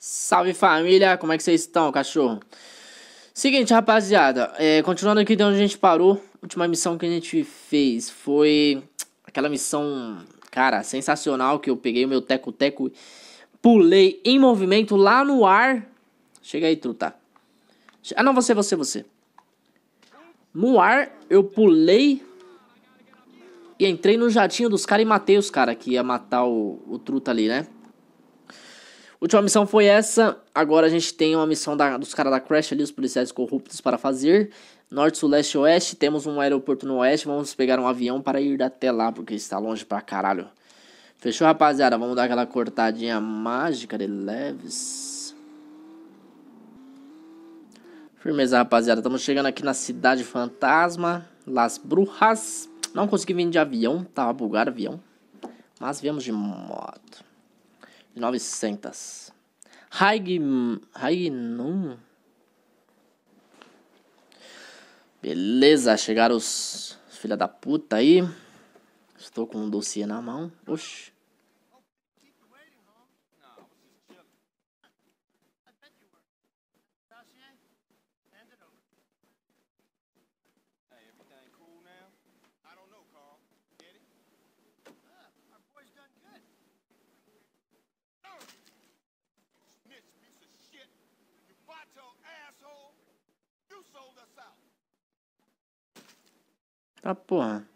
Salve família, como é que vocês estão, cachorro? Seguinte, rapaziada, é, continuando aqui de onde a gente parou, a última missão que a gente fez foi aquela missão, cara, sensacional que eu peguei o meu teco-teco, pulei em movimento lá no ar. Chega aí, truta. Ah, não, você, você, você. No ar, eu pulei e entrei no jatinho dos caras e matei os caras que ia matar o, o truta ali, né? Última missão foi essa. Agora a gente tem uma missão da, dos caras da Crash ali, os policiais corruptos para fazer. Norte, sul, leste, oeste. Temos um aeroporto no oeste. Vamos pegar um avião para ir até lá, porque está longe pra caralho. Fechou, rapaziada? Vamos dar aquela cortadinha mágica de leves. Firmeza, rapaziada. Estamos chegando aqui na cidade fantasma. Las Brujas. Não consegui vir de avião. Tava bugado o avião. Mas viemos de moto. 900. Haignum. Beleza, chegaram os filha da puta aí. Estou com um dossiê na mão. Oxi. Ah, tá porra.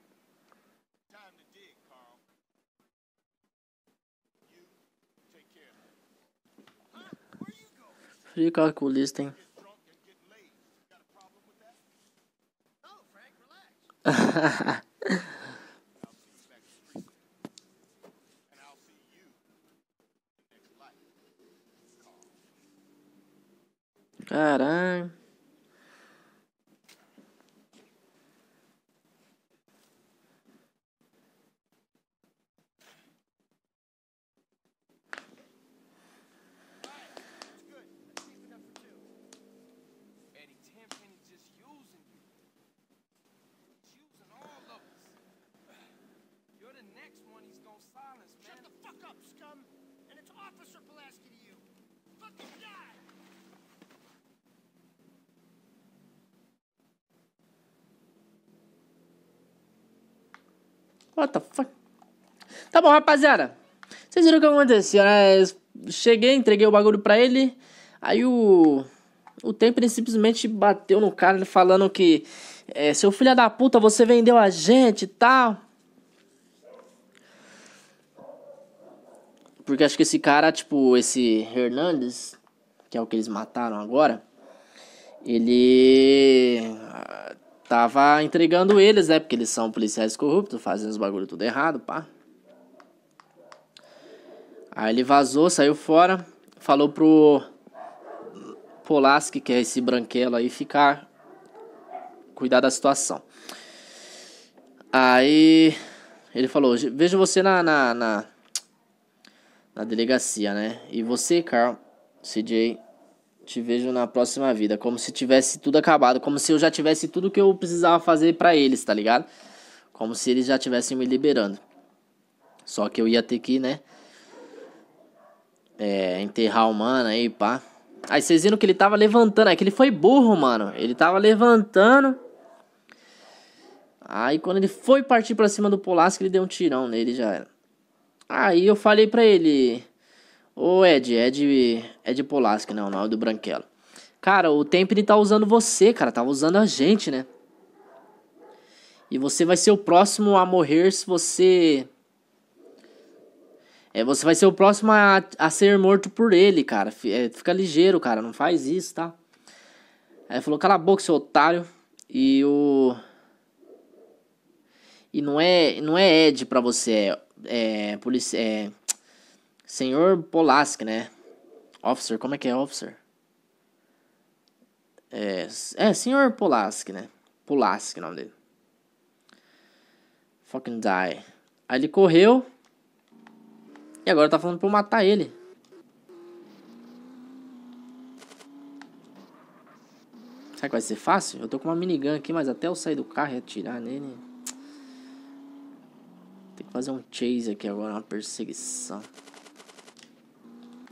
Frio calculista, hein? What the fuck? Tá bom, rapaziada. Vocês viram o que aconteceu, né? cheguei, entreguei o bagulho pra ele. Aí o. O Temple simplesmente bateu no cara falando que. É, seu filho da puta, você vendeu a gente e tá? tal. Porque acho que esse cara, tipo, esse Hernandes, que é o que eles mataram agora, ele tava entregando eles, né? Porque eles são policiais corruptos, fazendo os bagulho tudo errado, pá. Aí ele vazou, saiu fora, falou pro Polaski, que é esse branquelo aí, ficar. cuidar da situação. Aí ele falou: Vejo você na, na, na, na delegacia, né? E você, Carl, CJ, te vejo na próxima vida. Como se tivesse tudo acabado. Como se eu já tivesse tudo que eu precisava fazer para eles, tá ligado? Como se eles já tivessem me liberando. Só que eu ia ter que, né? É, enterrar o mano aí, pá. Aí vocês viram que ele tava levantando. É que ele foi burro, mano. Ele tava levantando. Aí quando ele foi partir pra cima do Polasco, ele deu um tirão nele já Aí eu falei pra ele. Ô Ed, Ed, Ed Polaski, não, não é, é né? do Branquelo. Cara, o Tempini tá usando você, cara, tava tá usando a gente, né? E você vai ser o próximo a morrer se você. É, você vai ser o próximo a, a ser morto por ele, cara. É, fica ligeiro, cara, não faz isso, tá? Aí falou: cala a boca, seu otário. E o. E não é, não é Ed pra você, é. É. Policia, é Senhor Polaski, né? Officer, como é que é officer? É, é senhor Polaski, né? Polaski, o nome dele. Fucking die. Aí ele correu. E agora tá falando pra eu matar ele. Será que vai ser fácil? Eu tô com uma minigun aqui, mas até eu sair do carro e atirar nele... Tem que fazer um chase aqui agora, uma perseguição.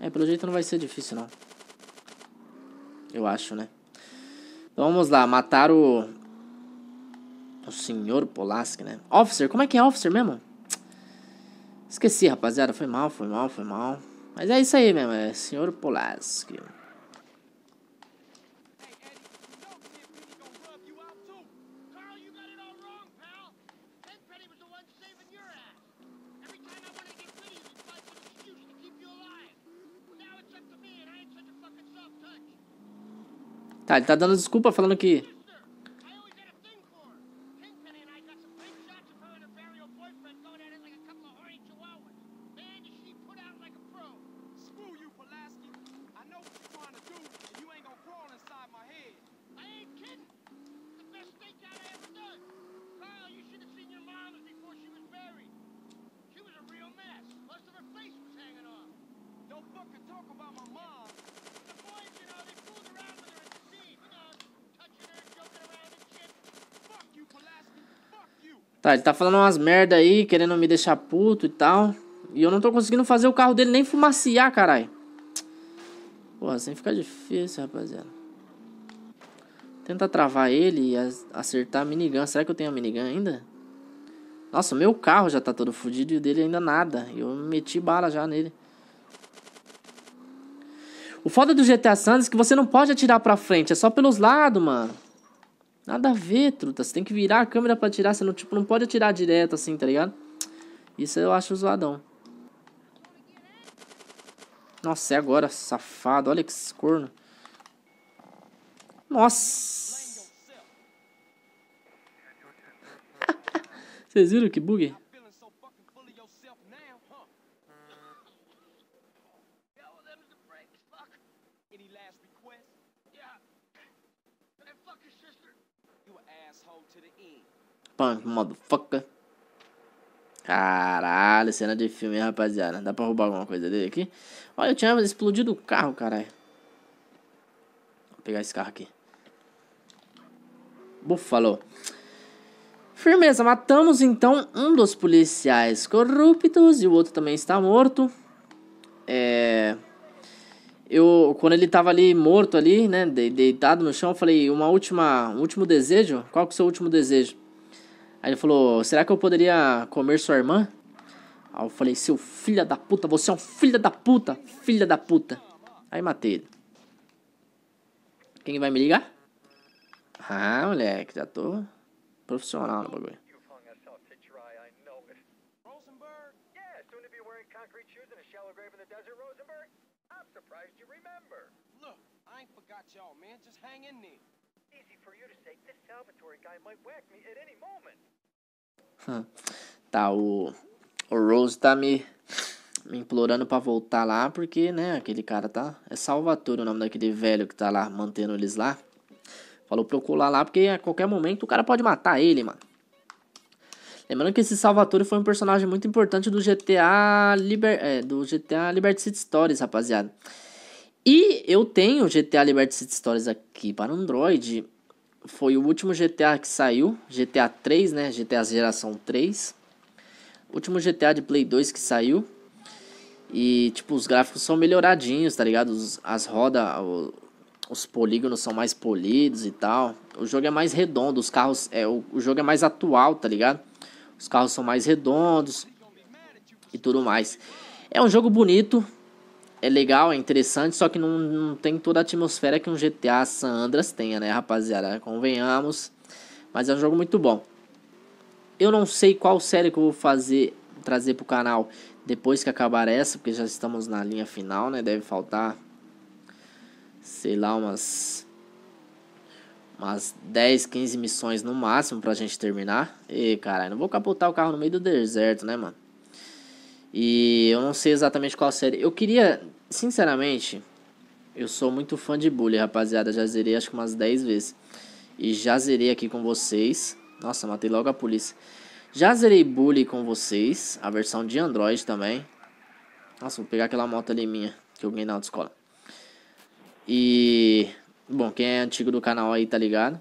É, pelo jeito não vai ser difícil, não. Eu acho, né? Então vamos lá, matar o. O senhor Polaski, né? Officer, como é que é officer mesmo? Esqueci, rapaziada. Foi mal, foi mal, foi mal. Mas é isso aí mesmo, é senhor Polaski. Tá, ele tá dando desculpa falando que Tá, ele tá falando umas merda aí, querendo me deixar puto e tal. E eu não tô conseguindo fazer o carro dele nem fumaciar, caralho. Pô, assim fica difícil, rapaziada. Tenta travar ele e acertar a minigun. Será que eu tenho a minigun ainda? Nossa, meu carro já tá todo fodido e o dele ainda nada. Eu meti bala já nele. O foda do GTA Santos é que você não pode atirar pra frente, é só pelos lados, mano. Nada a ver, truta. Você tem que virar a câmera pra tirar. Você não, tipo, não pode tirar direto assim, tá ligado? Isso eu acho zoadão. Nossa, é agora, safado. Olha que corno. Nossa. Vocês viram que bug? Punk, motherfucker. Caralho, cena de filme, hein, rapaziada. Dá pra roubar alguma coisa dele aqui? Olha, eu tinha explodido o carro, caralho. Vou pegar esse carro aqui. Buffalo. Firmeza, matamos então um dos policiais corruptos e o outro também está morto. É... Eu, quando ele estava ali morto ali, né, deitado no chão, eu falei, uma última, um último desejo? Qual que é o seu último desejo? Aí ele falou: Será que eu poderia comer sua irmã? Aí eu falei: Seu filho da puta, você é um filho da puta, filho da puta. Aí matei ele. Quem vai me ligar? Ah, moleque, já tô profissional no bagulho. Rosenberg, Look, I ain't forgot y'all, man. Just hang in there. Hum. Tá, o, o Rose tá me, me implorando para voltar lá porque, né, aquele cara tá. É Salvatore o nome daquele velho que tá lá mantendo eles lá. Falou pra eu colar lá porque a qualquer momento o cara pode matar ele, mano. Lembrando que esse Salvatore foi um personagem muito importante do GTA, Liber, é, do GTA Liberty City Stories, rapaziada. E eu tenho GTA Liberty City Stories aqui para Android foi o último GTA que saiu, GTA 3, né? GTA geração 3. último GTA de Play 2 que saiu. E, tipo, os gráficos são melhoradinhos, tá ligado? Os, as rodas, os polígonos são mais polidos e tal. O jogo é mais redondo, os carros. É, o, o jogo é mais atual, tá ligado? Os carros são mais redondos e tudo mais. É um jogo bonito, é legal, é interessante, só que não, não tem toda a atmosfera que um GTA San Andreas tenha, né, rapaziada? Convenhamos. Mas é um jogo muito bom. Eu não sei qual série que eu vou fazer, trazer pro canal depois que acabar essa, porque já estamos na linha final, né? Deve faltar, sei lá, umas, umas 10, 15 missões no máximo pra gente terminar. E, caralho, não vou capotar o carro no meio do deserto, né, mano? E eu não sei exatamente qual série. Eu queria, sinceramente, eu sou muito fã de Bully, rapaziada. Já zerei acho que umas 10 vezes. E já zerei aqui com vocês. Nossa, matei logo a polícia. Já zerei Bully com vocês. A versão de Android também. Nossa, vou pegar aquela moto ali minha que eu ganhei na autoescola. E. Bom, quem é antigo do canal aí tá ligado.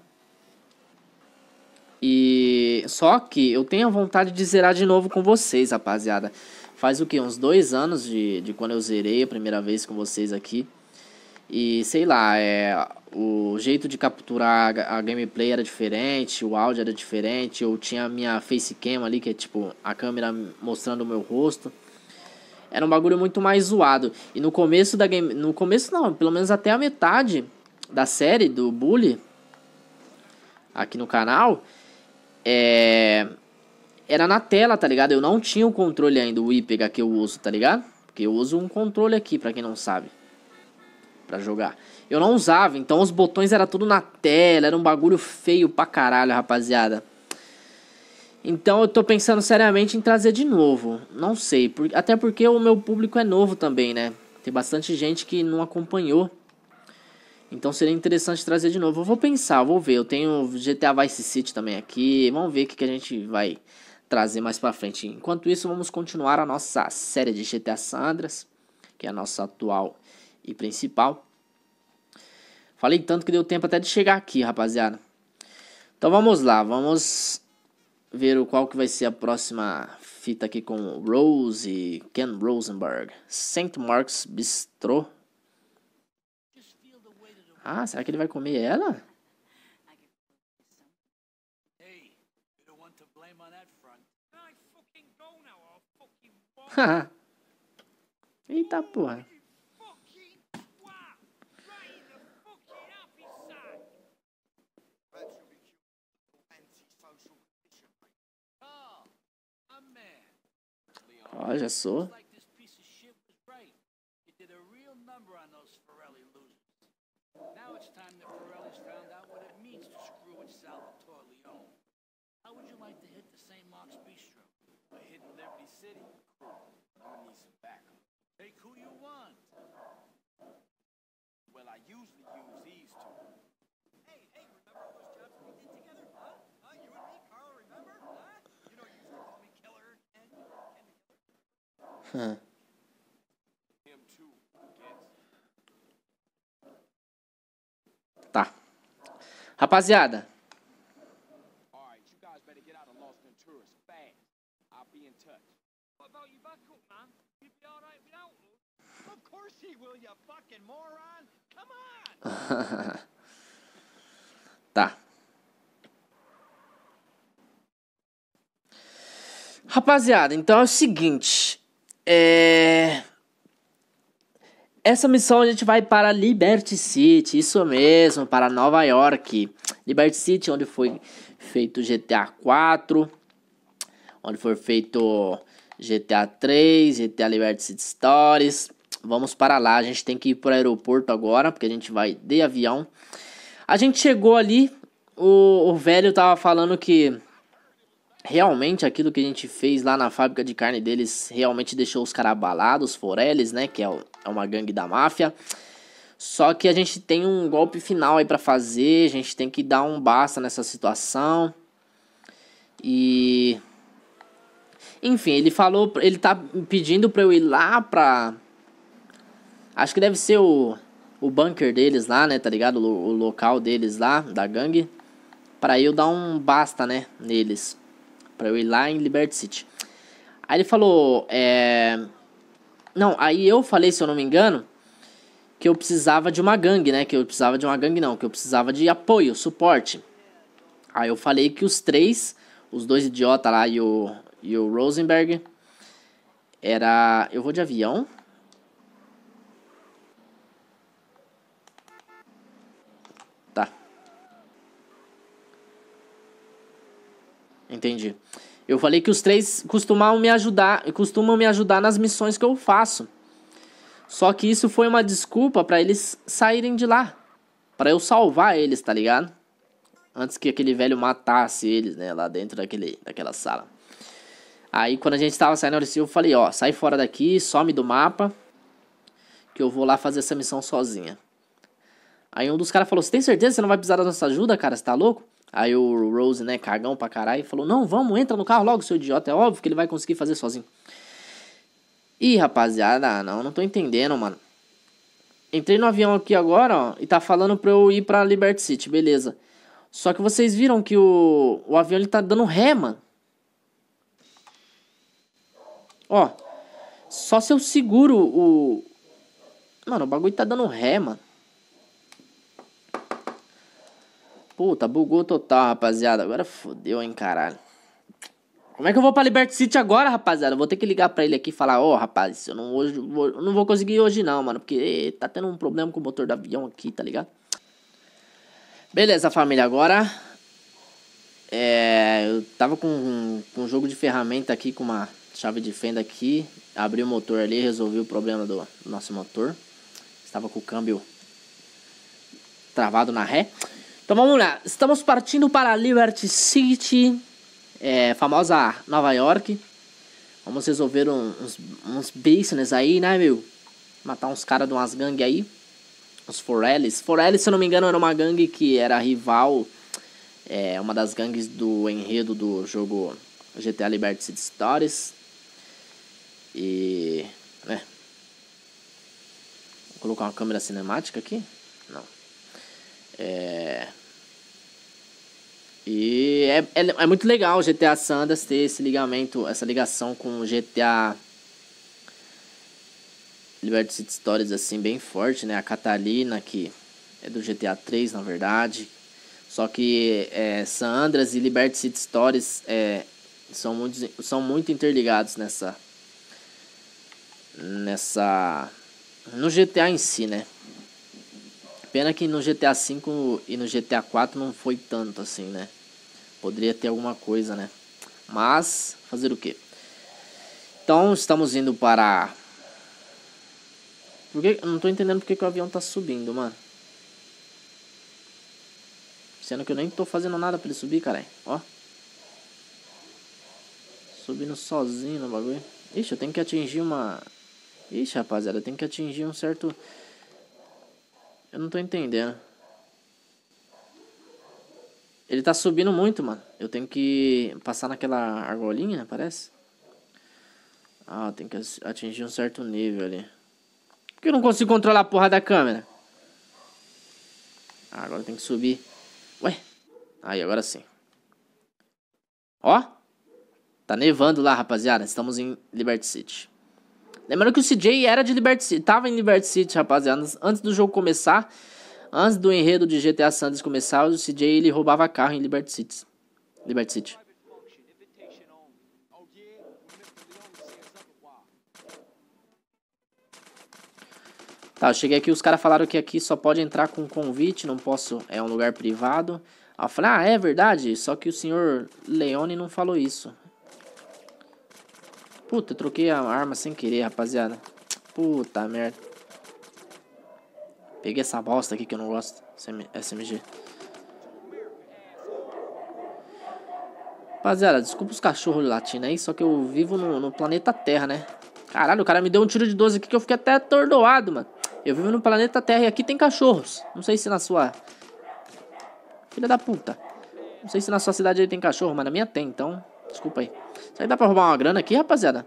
E. Só que eu tenho a vontade de zerar de novo com vocês, rapaziada faz o que? Uns dois anos de, de quando eu zerei a primeira vez com vocês aqui. E sei lá, é, o jeito de capturar a, a gameplay era diferente, o áudio era diferente, eu tinha a minha facecam ali, que é tipo a câmera mostrando o meu rosto. Era um bagulho muito mais zoado. E no começo da game. No começo não, pelo menos até a metade da série do Bully aqui no canal. É era na tela, tá ligado? Eu não tinha o controle ainda, o IPEGA que eu uso, tá ligado? Porque eu uso um controle aqui, pra quem não sabe. Pra jogar. Eu não usava, então os botões era tudo na tela, era um bagulho feio pra caralho, rapaziada. Então eu tô pensando seriamente em trazer de novo. Não sei, por, até porque o meu público é novo também, né? Tem bastante gente que não acompanhou. Então seria interessante trazer de novo. Eu vou pensar, vou ver. Eu tenho GTA Vice City também aqui. Vamos ver o que, que a gente vai trazer mais para frente. Enquanto isso, vamos continuar a nossa série de GTA Sandras, que é a nossa atual e principal. Falei tanto que deu tempo até de chegar aqui, rapaziada. Então vamos lá, vamos ver o qual que vai ser a próxima fita aqui com Rose, Ken Rosenberg, St. Mark's Bistro. Ah, será que ele vai comer ela? Eita porra. Ó, oh, já sou. Now it's time that Pirelli's found out what it means to screw with Salvatore Leone. How would you like to hit the same Mark's Bistro? Hum. Tá. Rapaziada. tá. Rapaziada, então é o seguinte. É... Essa missão a gente vai para Liberty City, isso mesmo, para Nova York. Liberty City, onde foi feito GTA 4, onde foi feito GTA 3, GTA Liberty City Stories. Vamos para lá, a gente tem que ir para o aeroporto agora, porque a gente vai de avião. A gente chegou ali, o, o velho tava falando que realmente aquilo que a gente fez lá na fábrica de carne deles realmente deixou os caras abalados, Foreles, né? Que é, é uma gangue da máfia. Só que a gente tem um golpe final aí para fazer, a gente tem que dar um basta nessa situação. E enfim, ele falou, ele tá pedindo para eu ir lá pra Acho que deve ser o o bunker deles lá, né, tá ligado? O, o local deles lá da gangue para eu dar um basta, né, neles para eu ir lá em Liberty City. Aí ele falou, é... Não, aí eu falei, se eu não me engano, que eu precisava de uma gangue, né? Que eu precisava de uma gangue, não, que eu precisava de apoio, suporte. Aí eu falei que os três, os dois idiotas lá e o, e o Rosenberg, era. Eu vou de avião? Entendi. Eu falei que os três costumavam me ajudar, costumam me ajudar nas missões que eu faço. Só que isso foi uma desculpa para eles saírem de lá, para eu salvar eles, tá ligado? Antes que aquele velho matasse eles, né, lá dentro daquele, daquela sala. Aí quando a gente tava saindo, eu falei, ó, sai fora daqui, some do mapa, que eu vou lá fazer essa missão sozinha. Aí um dos caras falou, você tem certeza que você não vai precisar da nossa ajuda, cara? Você tá louco? Aí o Rose, né, cagão pra caralho, falou: Não, vamos, entra no carro logo, seu idiota. É óbvio que ele vai conseguir fazer sozinho. Ih, rapaziada, não, não tô entendendo, mano. Entrei no avião aqui agora, ó, e tá falando pra eu ir pra Liberty City, beleza. Só que vocês viram que o, o avião ele tá dando ré, mano. Ó, só se eu seguro o. Mano, o bagulho tá dando ré, mano. Puta, bugou total, rapaziada. Agora fodeu, hein, caralho. Como é que eu vou pra Liberty City agora, rapaziada? Eu vou ter que ligar pra ele aqui e falar, ó, oh, rapaz, eu não, hoje, vou, eu não vou conseguir hoje não, mano. Porque tá tendo um problema com o motor do avião aqui, tá ligado? Beleza, família, agora... É, eu tava com um, com um jogo de ferramenta aqui, com uma chave de fenda aqui. Abri o motor ali, resolvi o problema do, do nosso motor. Estava com o câmbio travado na ré. Então vamos lá. Estamos partindo para Liberty City, é, famosa Nova York. Vamos resolver uns, uns business aí, né, meu? Matar uns caras de umas gangues aí. Os Forellis. Forellis, se eu não me engano, era uma gangue que era rival. É uma das gangues do enredo do jogo GTA Liberty City Stories. E. né? Vou colocar uma câmera cinemática aqui? Não. É. E é, é, é, muito legal o GTA Sandas ter esse ligamento, essa ligação com o GTA Liberty City Stories assim bem forte, né? A Catalina que é do GTA 3, na verdade. Só que é, e Liberty City Stories é, são, muito, são muito interligados nessa nessa no GTA em si, né? Pena que no GTA V e no GTA IV não foi tanto assim, né? Poderia ter alguma coisa, né? Mas, fazer o quê? Então, estamos indo para... Por que... Não tô entendendo porque que o avião tá subindo, mano. Sendo que eu nem tô fazendo nada pra ele subir, caralho. Ó. Subindo sozinho no bagulho. Ixi, eu tenho que atingir uma... Ixi, rapaziada, eu tenho que atingir um certo eu não tô entendendo. Ele tá subindo muito, mano. Eu tenho que passar naquela argolinha, parece? Ah, tem que atingir um certo nível ali. Por que eu não consigo controlar a porra da câmera? Ah, agora tem que subir. Ué? Aí, agora sim. Ó. Tá nevando lá, rapaziada. Estamos em Liberty City. Lembrando que o CJ era de Liberty City, tava em Liberty City, rapaziada, antes do jogo começar, antes do enredo de GTA Sanders começar, o CJ ele roubava carro em Liberty City. Liberty City. Tá, eu cheguei aqui, os caras falaram que aqui só pode entrar com convite, não posso, é um lugar privado. Aí eu falei, ah, é verdade? Só que o senhor Leone não falou isso. Puta, troquei a arma sem querer, rapaziada. Puta merda. Peguei essa bosta aqui que eu não gosto. SMG. Rapaziada, desculpa os cachorros latindo aí, só que eu vivo no, no, planeta Terra, né? Caralho, o cara me deu um tiro de 12 aqui que eu fiquei até atordoado, mano. Eu vivo no planeta Terra e aqui tem cachorros. Não sei se na sua... Filha da puta. Não sei se na sua cidade aí tem cachorro, mas na minha tem, então... Desculpa aí. Será que dá pra roubar uma grana aqui, rapaziada?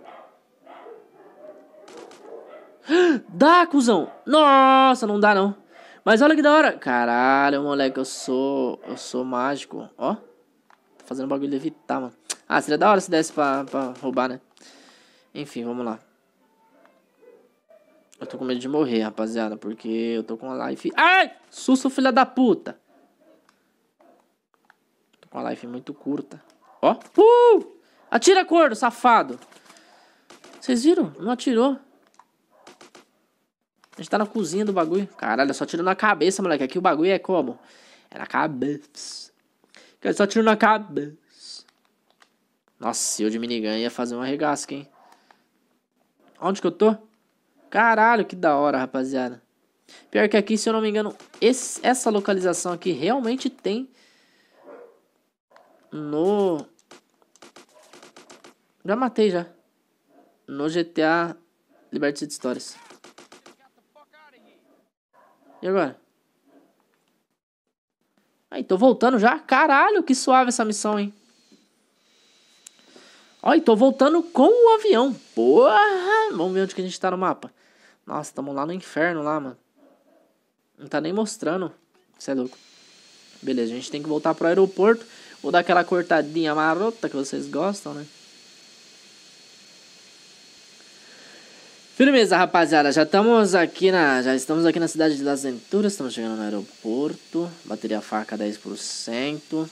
Dá, cuzão! Nossa, não dá não. Mas olha que da hora. Caralho, moleque, eu sou... Eu sou mágico. Ó. Tá fazendo bagulho de evitar, mano. Ah, seria da hora se desse pra, pra roubar, né? Enfim, vamos lá. Eu tô com medo de morrer, rapaziada, porque eu tô com uma life... Ai! Susto, filha da puta! Tô com uma life muito curta. Ó. Uh! Atira, corno, safado. Vocês viram? Não atirou. A gente tá na cozinha do bagulho. Caralho, só tiro na cabeça, moleque. Aqui o bagulho é como? É na cabeça. Eu só tiro na cabeça. Nossa, eu de minigun ia fazer uma regasca, hein? Onde que eu tô? Caralho, que da hora, rapaziada. Pior que aqui, se eu não me engano, esse, essa localização aqui realmente tem no já matei já. No GTA Liberty City Stories. E agora? Aí, tô voltando já. Caralho, que suave essa missão, hein? Olha, tô voltando com o avião. Porra! Vamos ver onde que a gente tá no mapa. Nossa, tamo lá no inferno lá, mano. Não tá nem mostrando. Você é louco. Beleza, a gente tem que voltar pro aeroporto. Vou dar aquela cortadinha marota que vocês gostam, né? Firmeza, rapaziada, já estamos aqui na, já estamos aqui na cidade de Las Venturas, estamos chegando no aeroporto, bateria faca 10%.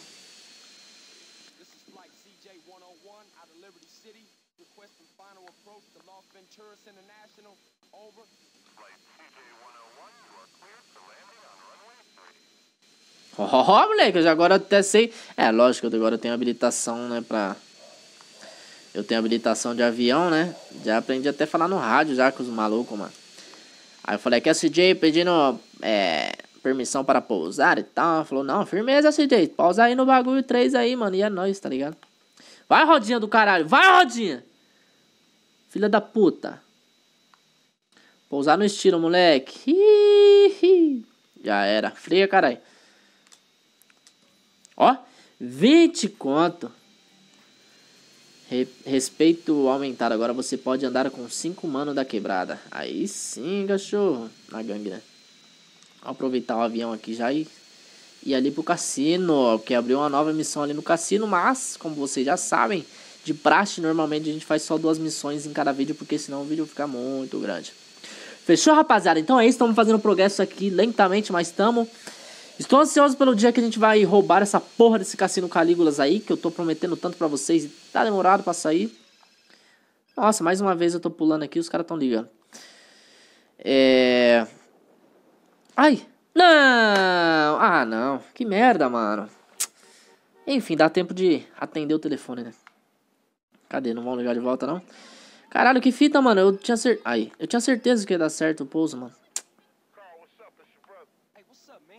Ó, oh, moleque, eu já agora até sei. É, lógico, agora eu tenho habilitação, né, pra eu tenho habilitação de avião, né? Já aprendi até a falar no rádio já com os malucos, mano. Aí eu falei que é CJ pedindo é, permissão para pousar e tal. Ela falou, não, firmeza, CJ. Pausa aí no bagulho 3 aí, mano. E é nóis, tá ligado? Vai, rodinha do caralho. Vai, rodinha. Filha da puta. Pousar no estilo, moleque. Já era. Freia, caralho. Ó, 20 conto respeito aumentado. Agora você pode andar com cinco mano da quebrada. Aí sim, cachorro. Na gangue, né? Aproveitar o avião aqui já e ir ali pro cassino. Que abriu uma nova missão ali no cassino. Mas, como vocês já sabem, de praxe normalmente a gente faz só duas missões em cada vídeo. Porque senão o vídeo fica muito grande. Fechou, rapaziada? Então é isso. Estamos fazendo progresso aqui lentamente, mas estamos. Estou ansioso pelo dia que a gente vai roubar essa porra desse Cassino Calígulas aí, que eu tô prometendo tanto para vocês e tá demorado pra sair. Nossa, mais uma vez eu tô pulando aqui, os caras tão ligando. É... Ai! Não! Ah, não. Que merda, mano. Enfim, dá tempo de atender o telefone, né? Cadê? Não vão ligar de volta, não? Caralho, que fita, mano. Eu tinha certeza... Aí, eu tinha certeza que ia dar certo o pouso, mano.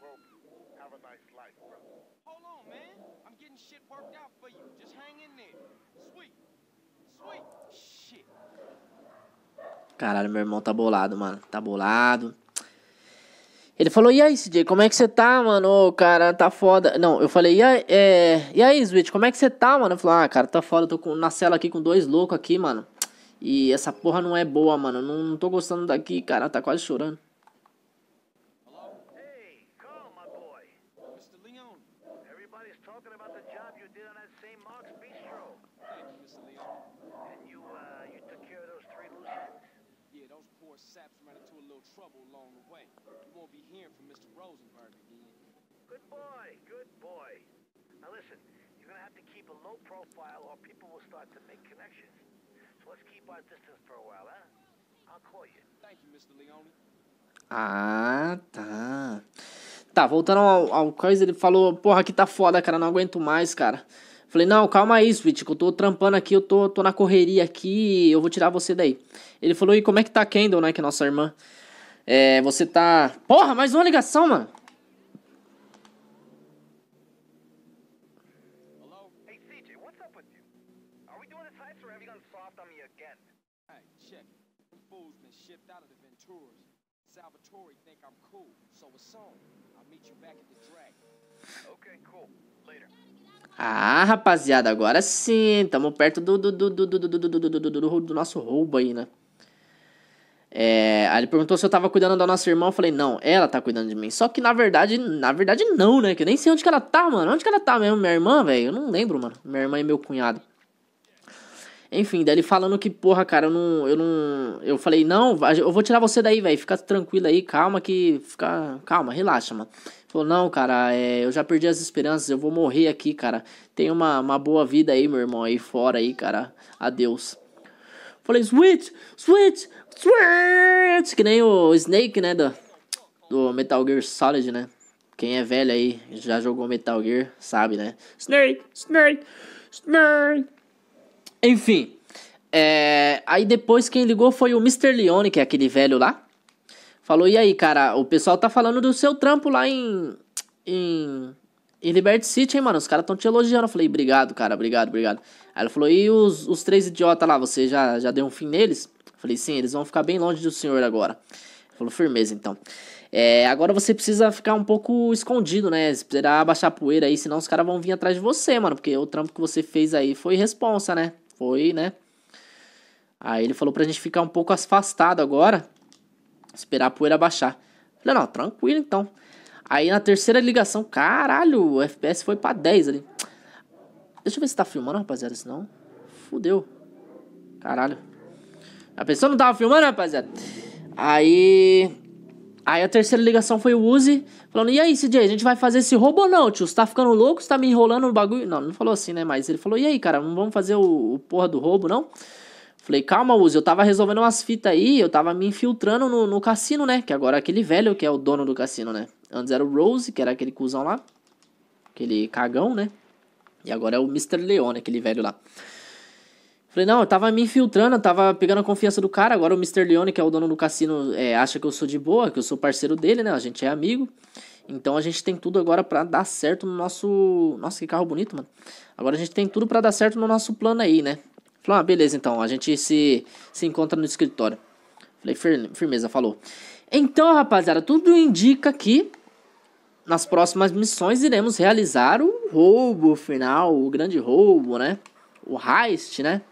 hope have a nice life, brother. Hold on, man. I'm getting shit worked out for you. Just hang in there. Sweet. Sweet. Shit. Caralho, meu irmão tá bolado, mano. Tá bolado. Ele falou, e aí, CJ, como é que você tá, mano? Ô, cara, tá foda. Não, eu falei, e aí, é... e aí, Switch, como é que você tá, mano? Ele falou, ah, cara, tá foda, tô com... na cela aqui com dois loucos aqui, mano. E essa porra não é boa, mano. Não, não tô gostando daqui, cara, tá quase chorando. frozen Good boy, good boy. Now listen, you're gonna have to keep a low profile or people will start to make connections. So let's keep our distance for a while, huh? Ah, tá. Tá, voltando ao, ao coisa ele falou, porra, aqui tá foda, cara, não aguento mais, cara. Falei, não, calma aí, Switch, que eu tô trampando aqui, eu tô, tô na correria aqui, eu vou tirar você daí. Ele falou, e como é que tá a Kendall, né, que é nossa irmã? É, você tá. Porra, mais uma ligação, mano! Ah, rapaziada, agora sim, tamo perto do do, do, do, do, do, do, do, do, do nosso roubo aí, né? É, aí ele perguntou se eu tava cuidando da nossa irmã. Eu falei, não, ela tá cuidando de mim. Só que na verdade, na verdade, não, né? Que eu nem sei onde que ela tá, mano. Onde que ela tá mesmo? Minha irmã, velho? Eu não lembro, mano. Minha irmã e meu cunhado. Enfim, daí ele falando que, porra, cara, eu não. Eu não. Eu falei, não, eu vou tirar você daí, velho. Fica tranquilo aí, calma que. Fica. Calma, relaxa, mano. Falou, não, cara, é, eu já perdi as esperanças, eu vou morrer aqui, cara. Tenha uma, uma boa vida aí, meu irmão, aí fora aí, cara. Adeus. Falei, switch, switch, switch. Que nem o Snake, né? Do, do Metal Gear Solid, né? Quem é velho aí, já jogou Metal Gear, sabe, né? Snake, Snake, Snake. Enfim. É, aí depois quem ligou foi o Mr. Leone, que é aquele velho lá. Falou, e aí, cara, o pessoal tá falando do seu trampo lá em. em e Liberty City, hein, mano? Os caras estão te elogiando. Eu falei, obrigado, cara, obrigado, obrigado. Aí ela falou, e os, os três idiotas lá, você já, já deu um fim neles? Eu falei, sim, eles vão ficar bem longe do senhor agora. falou, firmeza, então. É, agora você precisa ficar um pouco escondido, né? esperar precisa baixar a poeira aí, senão os caras vão vir atrás de você, mano. Porque o trampo que você fez aí foi responsa, né? Foi, né? Aí ele falou pra gente ficar um pouco afastado agora. Esperar a poeira baixar. Eu falei, não, tranquilo então. Aí na terceira ligação, caralho, o FPS foi pra 10 ali. Deixa eu ver se tá filmando, rapaziada, senão. Fudeu. Caralho. A pessoa não tava filmando, rapaziada. Aí. Aí a terceira ligação foi o Uzi, falando: E aí, CJ, a gente vai fazer esse roubo ou não, tio? Você tá ficando louco? Você tá me enrolando no bagulho? Não, não falou assim, né? Mas ele falou: E aí, cara, não vamos fazer o, o porra do roubo, não? Falei, calma, Uzi, eu tava resolvendo umas fitas aí, eu tava me infiltrando no, no cassino, né? Que agora é aquele velho que é o dono do cassino, né? Antes era o Rose, que era aquele cuzão lá. Aquele cagão, né? E agora é o Mr. Leone, aquele velho lá. Falei, não, eu tava me infiltrando, eu tava pegando a confiança do cara. Agora o Mr. Leone, que é o dono do cassino, é, acha que eu sou de boa, que eu sou parceiro dele, né? A gente é amigo. Então a gente tem tudo agora para dar certo no nosso. Nossa, que carro bonito, mano. Agora a gente tem tudo para dar certo no nosso plano aí, né? Falou, ah, beleza então, a gente se, se encontra no escritório. Falei, firmeza, falou. Então, rapaziada, tudo indica que nas próximas missões iremos realizar o roubo final, o grande roubo, né? O heist, né?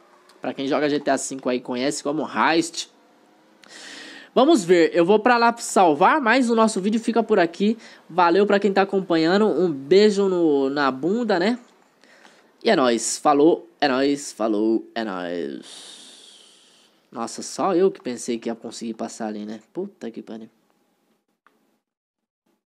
Pra quem joga GTA V aí conhece como heist. Vamos ver, eu vou para lá salvar, mas o nosso vídeo fica por aqui. Valeu para quem tá acompanhando, um beijo no, na bunda, né? E é nóis, falou! É nóis, falou, é nóis. Nossa, só eu que pensei que ia conseguir passar ali, né? Puta que pariu.